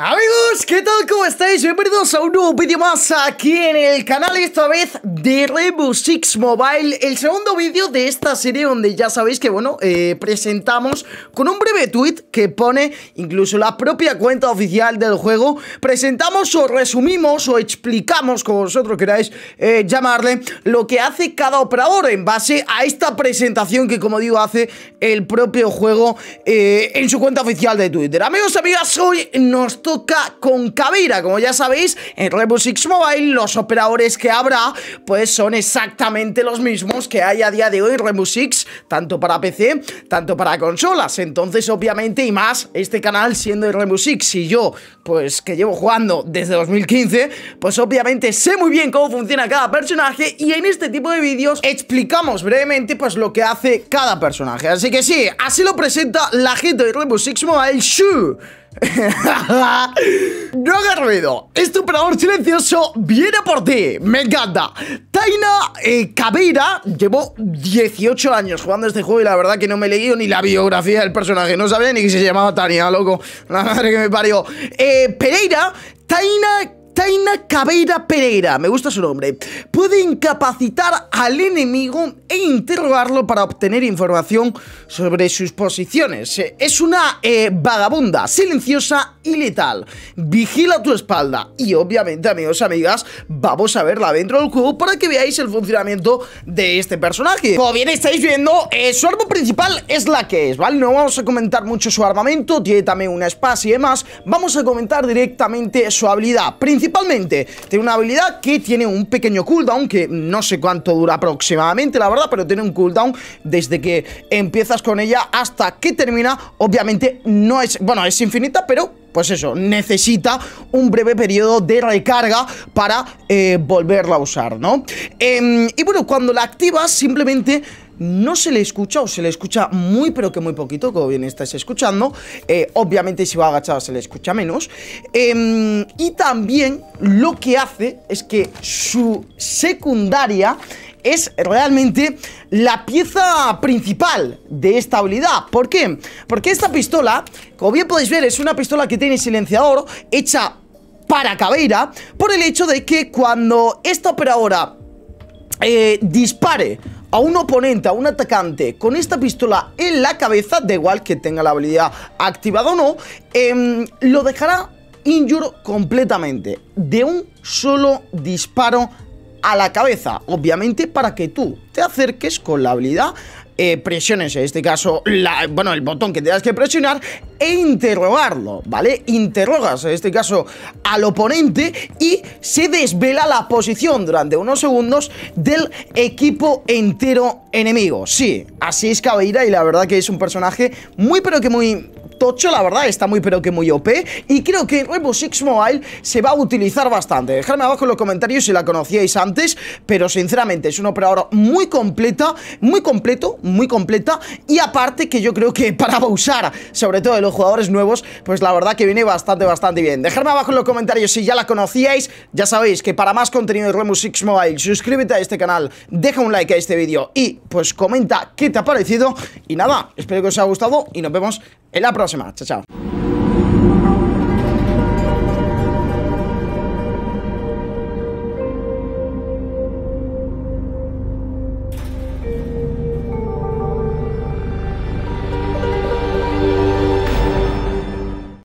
Amigos, ¿qué tal? ¿Cómo estáis? Bienvenidos a un nuevo vídeo más aquí en el canal, esta vez de Rainbow Six Mobile El segundo vídeo de esta serie donde ya sabéis que, bueno, eh, presentamos con un breve tweet que pone incluso la propia cuenta oficial del juego Presentamos o resumimos o explicamos, como vosotros queráis eh, llamarle, lo que hace cada operador en base a esta presentación que, como digo, hace el propio juego eh, en su cuenta oficial de Twitter Amigos, amigas, hoy nos toca con cabera, Como ya sabéis, en Rainbow Six Mobile los operadores que habrá pues son exactamente los mismos que hay a día de hoy en Rainbow Six, tanto para PC, tanto para consolas. Entonces, obviamente, y más, este canal siendo de Rainbow Six y yo, pues que llevo jugando desde 2015, pues obviamente sé muy bien cómo funciona cada personaje y en este tipo de vídeos explicamos brevemente pues lo que hace cada personaje. Así que sí, así lo presenta la gente de Rainbow Six Mobile Shu. no hagas ruido. Este operador silencioso viene por ti. Me encanta. Taina eh, Cabeira. Llevo 18 años jugando este juego y la verdad que no me he leído ni la biografía del personaje. No sabía ni que se llamaba Tania, loco. La madre que me parió. Eh, Pereira. Taina Taina Cabeira Pereira, me gusta su nombre, puede incapacitar al enemigo e interrogarlo para obtener información sobre sus posiciones. Eh, es una eh, vagabunda, silenciosa y letal. Vigila tu espalda. Y obviamente, amigos y amigas, vamos a verla dentro del juego para que veáis el funcionamiento de este personaje. Como bien estáis viendo, eh, su arma principal es la que es, ¿vale? No vamos a comentar mucho su armamento, tiene también una espada y demás. Vamos a comentar directamente su habilidad. Principalmente, tiene una habilidad que tiene un pequeño cooldown que no sé cuánto dura aproximadamente, la verdad pero tiene un cooldown desde que empiezas con ella hasta que termina. Obviamente no es, bueno, es infinita, pero pues eso, necesita un breve periodo de recarga para eh, volverla a usar, ¿no? Em, y bueno, cuando la activas simplemente no se le escucha o se le escucha muy pero que muy poquito, como bien estáis escuchando. Eh, obviamente si va agachada se le escucha menos. Em, y también lo que hace es que su secundaria es realmente la pieza principal de esta habilidad. ¿Por qué? Porque esta pistola, como bien podéis ver, es una pistola que tiene silenciador hecha para cabeira. por el hecho de que cuando esta operadora eh, dispare a un oponente, a un atacante con esta pistola en la cabeza, da igual que tenga la habilidad activada o no, em, lo dejará injured completamente de un solo disparo a la cabeza, obviamente para que tú te acerques con la habilidad eh, presiones, en este caso, bueno, el botón que tengas que presionar e interrogarlo, ¿vale? Interrogas, en este caso, al oponente y se desvela la posición durante unos segundos del equipo entero enemigo. Sí, así es Cabeira y la verdad que es un personaje muy pero que muy la verdad, está muy pero que muy OP y creo que Rainbow Six Mobile se va a utilizar bastante. Dejadme abajo en los comentarios si la conocíais antes, pero sinceramente es un operador muy completa, muy completo, muy completa y aparte que yo creo que para Pausar sobre todo de los jugadores nuevos, pues la verdad que viene bastante, bastante bien. Dejadme abajo en los comentarios si ya la conocíais, ya sabéis que para más contenido de Rainbow Six Mobile, suscríbete a este canal, deja un like a este vídeo y pues comenta qué te ha parecido y nada, espero que os haya gustado y nos vemos en la próxima. prossima, ciao ciao.